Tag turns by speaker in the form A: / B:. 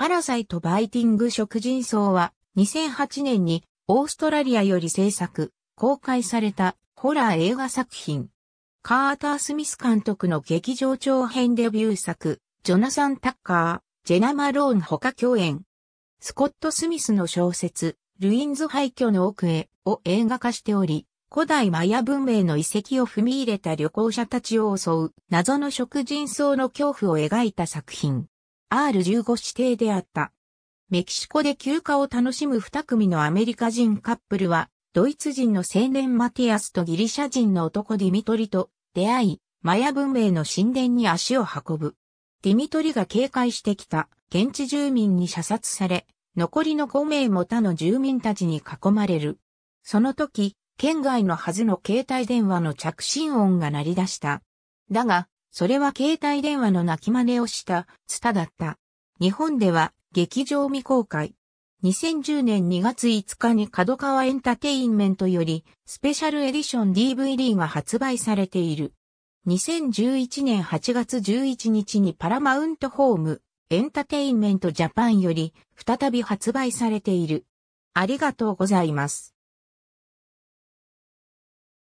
A: パラサイトバイティング食人草は2008年にオーストラリアより制作、公開されたホラー映画作品。カーター・スミス監督の劇場長編デビュー作、ジョナサン・タッカー、ジェナ・マローン他共演。スコット・スミスの小説、ルインズ廃墟の奥へを映画化しており、古代マヤ文明の遺跡を踏み入れた旅行者たちを襲う謎の食人草の恐怖を描いた作品。R15 指定であった。メキシコで休暇を楽しむ二組のアメリカ人カップルは、ドイツ人の青年マティアスとギリシャ人の男ディミトリと出会い、マヤ文明の神殿に足を運ぶ。ディミトリが警戒してきた現地住民に射殺され、残りの5名も他の住民たちに囲まれる。その時、県外のはずの携帯電話の着信音が鳴り出した。だが、それは携帯電話の泣き真似をしたツタだった。日本では劇場未公開。2010年2月5日に角川エンタテインメントよりスペシャルエディション DVD が発売されている。2011年8月11日にパラマウントホームエンタテインメントジャパンより再び発売されている。ありがとうございます。